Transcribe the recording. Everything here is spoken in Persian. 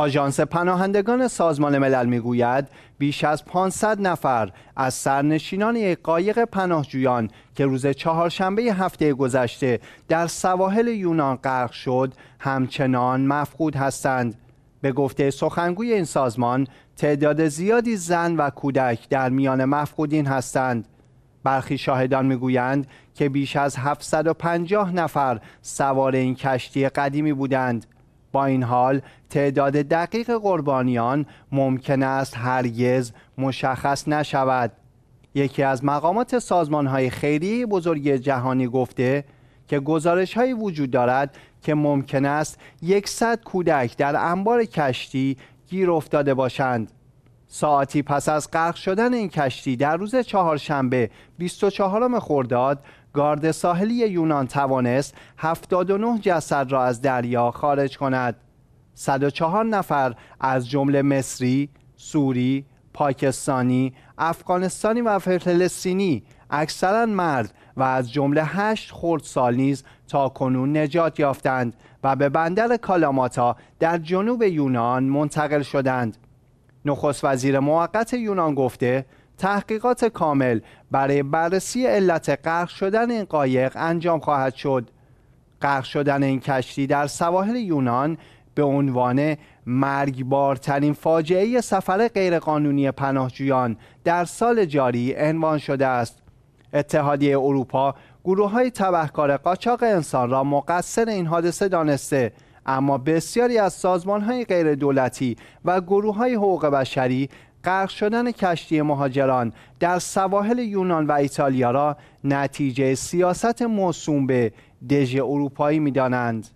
آژانس پناهندگان سازمان ملل میگوید بیش از 500 نفر از سرنشینان یک قایق پناهجویان که روز چهارشنبه هفته گذشته در سواحل یونان غرق شد همچنان مفقود هستند به گفته سخنگوی این سازمان تعداد زیادی زن و کودک در میان مفقودین هستند برخی شاهدان میگویند که بیش از 750 نفر سوار این کشتی قدیمی بودند با این حال تعداد دقیق قربانیان ممکن است هرگز مشخص نشود یکی از مقامات سازمان های خیریه بزرگ جهانی گفته که گزارش های وجود دارد که ممکن است 100 کودک در انبار کشتی گیر افتاده باشند ساعتی پس از غرق شدن این کشتی در روز چهارشنبه 24 خرداد گارد ساحلی یونان توانست 79 جسد را از دریا خارج کند 104 نفر از جمله مصری، سوری، پاکستانی، افغانستانی و فلسطینی اکثرا مرد و از جمله 8 خردسال نیز تا کنون نجات یافتند و به بندر کالاماتا در جنوب یونان منتقل شدند. نخست وزیر موقت یونان گفته تحقیقات کامل برای بررسی علت غرق شدن این قایق انجام خواهد شد غرق شدن این کشتی در سواحل یونان به عنوان مرگبارترین فاجعه سفر غیرقانونی پناهجویان در سال جاری عنوان شده است اتحادیه اروپا گروه های تبهکار قاچاق انسان را مقصر این حادثه دانسته اما بسیاری از سازمان های غیر دولتی و گروه های حقوق بشری غرق شدن کشتی مهاجران در سواحل یونان و ایتالیا را نتیجه سیاست موسوم به دژ اروپایی دانند،